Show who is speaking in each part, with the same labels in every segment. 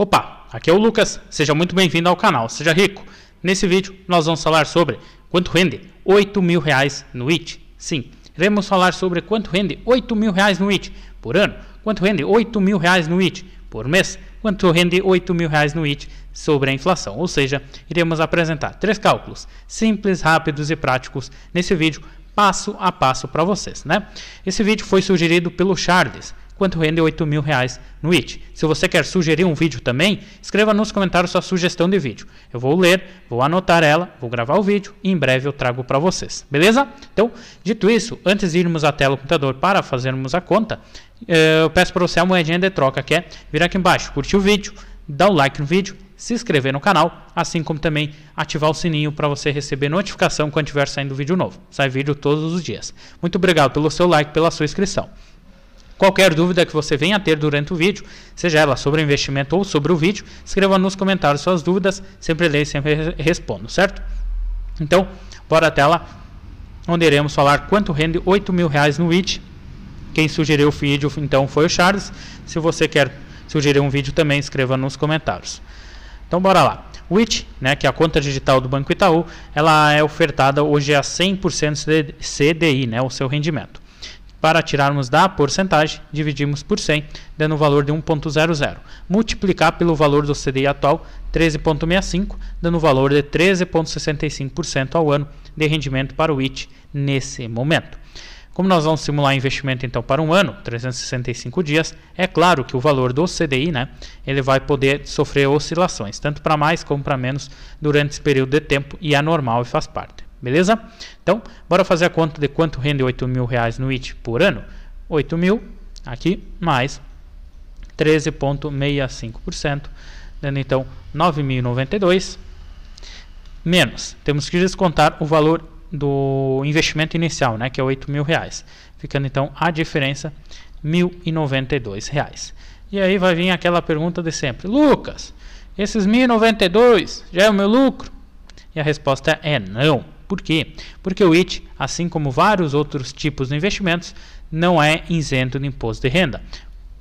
Speaker 1: Opa, aqui é o Lucas, seja muito bem-vindo ao canal Seja Rico. Nesse vídeo nós vamos falar sobre quanto rende 8 mil reais no IT. Sim, iremos falar sobre quanto rende 8 mil reais no IT por ano, quanto rende 8 mil reais no IT por mês, quanto rende 8 mil reais no IT sobre a inflação. Ou seja, iremos apresentar três cálculos simples, rápidos e práticos nesse vídeo passo a passo para vocês, né? Esse vídeo foi sugerido pelo Charles, quanto rende 8 mil reais no IT. Se você quer sugerir um vídeo também, escreva nos comentários sua sugestão de vídeo. Eu vou ler, vou anotar ela, vou gravar o vídeo e em breve eu trago para vocês, beleza? Então, dito isso, antes de irmos à tela do computador para fazermos a conta, eh, eu peço para você a moedinha de troca que é vir aqui embaixo, curtir o vídeo, dar o like no vídeo, se inscrever no canal, assim como também ativar o sininho para você receber notificação quando estiver saindo vídeo novo. Sai vídeo todos os dias. Muito obrigado pelo seu like, pela sua inscrição. Qualquer dúvida que você venha a ter durante o vídeo, seja ela sobre o investimento ou sobre o vídeo, escreva nos comentários suas dúvidas, sempre leio e sempre respondo, certo? Então, bora a tela, onde iremos falar quanto rende 8 mil reais no IT. Quem sugeriu o vídeo então foi o Charles. Se você quer sugerir um vídeo também, escreva nos comentários. Então, bora lá. O IT, né, que é a conta digital do Banco Itaú, ela é ofertada hoje a 100% CDI, né, o seu rendimento. Para tirarmos da porcentagem, dividimos por 100, dando o valor de 1.00. Multiplicar pelo valor do CDI atual, 13.65, dando o valor de 13.65% ao ano de rendimento para o IT nesse momento. Como nós vamos simular investimento então para um ano, 365 dias, é claro que o valor do CDI, né, ele vai poder sofrer oscilações, tanto para mais como para menos durante esse período de tempo e é normal e faz parte. Beleza? Então, bora fazer a conta de quanto rende 8 mil reais no IT por ano. 8 mil aqui, mais 13,65%, dando então 9.092 menos. Temos que descontar o valor do investimento inicial, né, que é 8 mil reais, ficando então a diferença 1.092 reais. E aí vai vir aquela pergunta de sempre, Lucas, esses 1.092 já é o meu lucro? E a resposta é não. Por quê? Porque o IT, assim como vários outros tipos de investimentos, não é isento de imposto de renda.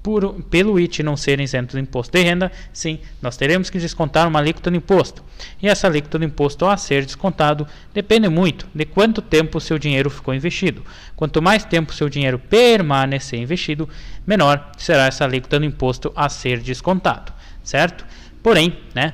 Speaker 1: Por, pelo IT não ser isento de imposto de renda, sim, nós teremos que descontar uma alíquota de imposto. E essa alíquota de imposto a ser descontado depende muito de quanto tempo o seu dinheiro ficou investido. Quanto mais tempo o seu dinheiro permanecer investido, menor será essa alíquota de imposto a ser descontado, certo? Porém, né,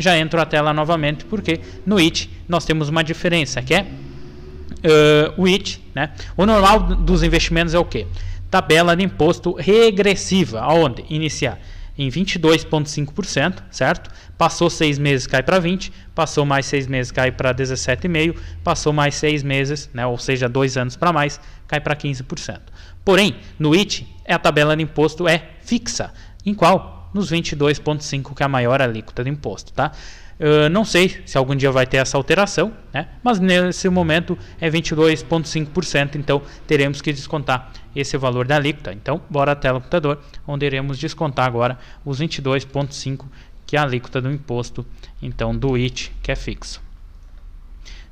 Speaker 1: já entro a tela novamente, porque no it nós temos uma diferença, que é uh, o it, né? O normal dos investimentos é o quê? Tabela de imposto regressiva, aonde? Iniciar em 22,5%, certo? Passou seis meses, cai para 20, passou mais seis meses, cai para 17,5, passou mais seis meses, né, ou seja, dois anos para mais, cai para 15%. Porém, no IT, a tabela de imposto é fixa, em qual nos 22,5%, que é a maior alíquota do imposto. Tá? Ah, não sei se algum dia vai ter essa alteração, né? mas nesse momento é 22,5%, então teremos que descontar esse valor da alíquota. Então, bora até o computador, onde iremos descontar agora os 22,5%, que é a alíquota do imposto, então do IT, que é fixo.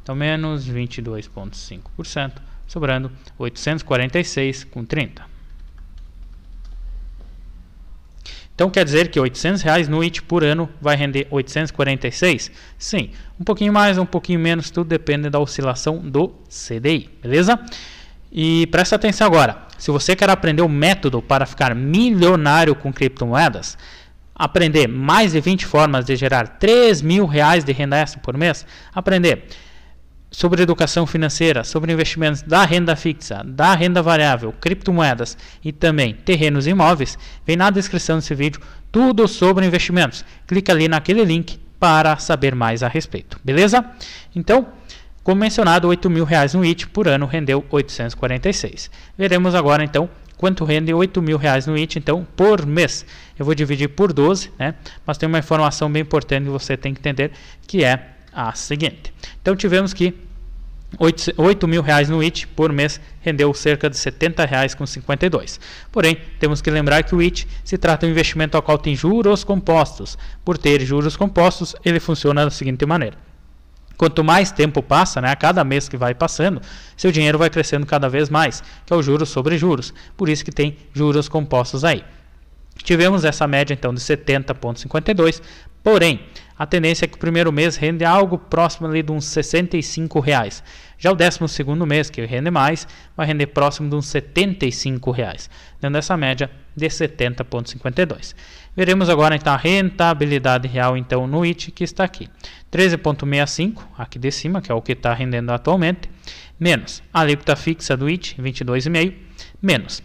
Speaker 1: Então, menos 22,5%, sobrando 846,30. Então quer dizer que 800 reais no IT por ano vai render 846? Sim, um pouquinho mais, um pouquinho menos, tudo depende da oscilação do CDI, beleza? E presta atenção agora, se você quer aprender o método para ficar milionário com criptomoedas, aprender mais de 20 formas de gerar 3 mil reais de renda extra por mês, aprender sobre educação financeira, sobre investimentos da renda fixa, da renda variável, criptomoedas e também terrenos e imóveis, vem na descrição desse vídeo tudo sobre investimentos. Clica ali naquele link para saber mais a respeito, beleza? Então, como mencionado, 8 mil reais no IT por ano rendeu 846. Veremos agora então quanto rende 8 mil reais no IT então por mês. Eu vou dividir por 12, né? Mas tem uma informação bem importante que você tem que entender que é a seguinte. Então tivemos que 8, 8 mil reais no IT por mês rendeu cerca de 70 reais com 52. Porém, temos que lembrar que o IT se trata de um investimento ao qual tem juros compostos. Por ter juros compostos, ele funciona da seguinte maneira. Quanto mais tempo passa, né, a cada mês que vai passando, seu dinheiro vai crescendo cada vez mais, que é o juros sobre juros. Por isso que tem juros compostos aí. Tivemos essa média então de 70,52. Porém, a tendência é que o primeiro mês rende algo próximo ali de uns 65 reais. Já o 12 segundo mês, que rende mais, vai render próximo de uns 75 reais, dando essa média de 70,52. Veremos agora então a rentabilidade real então no IT que está aqui. 13,65 aqui de cima, que é o que está rendendo atualmente, menos a alíquota fixa do IT, 22,5, menos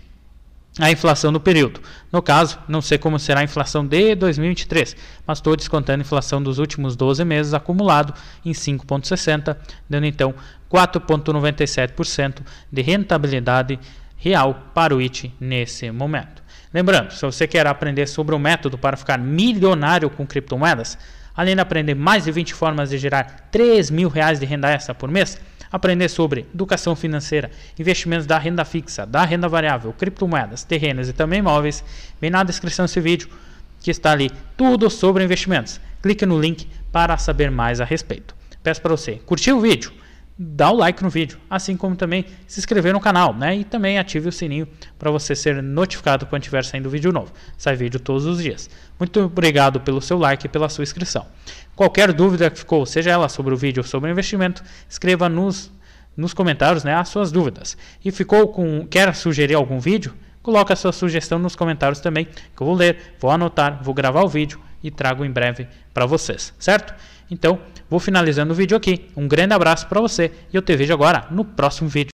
Speaker 1: a inflação do período. No caso, não sei como será a inflação de 2023, mas estou descontando a inflação dos últimos 12 meses acumulado em 5,60, dando então 4,97% de rentabilidade real para o IT nesse momento. Lembrando, se você quer aprender sobre o método para ficar milionário com criptomoedas, além de aprender mais de 20 formas de gerar 3 mil reais de renda extra por mês, aprender sobre educação financeira, investimentos da renda fixa, da renda variável, criptomoedas, terrenos e também imóveis, vem na descrição desse vídeo que está ali tudo sobre investimentos. Clique no link para saber mais a respeito. Peço para você curtir o vídeo, dá o like no vídeo, assim como também se inscrever no canal, né? E também ative o sininho para você ser notificado quando tiver saindo vídeo novo. Sai vídeo todos os dias. Muito obrigado pelo seu like e pela sua inscrição. Qualquer dúvida que ficou, seja ela sobre o vídeo ou sobre o investimento, escreva nos, nos comentários né, as suas dúvidas. E ficou com. Quer sugerir algum vídeo? Coloque a sua sugestão nos comentários também, que eu vou ler, vou anotar, vou gravar o vídeo e trago em breve para vocês, certo? Então, vou finalizando o vídeo aqui. Um grande abraço para você e eu te vejo agora no próximo vídeo.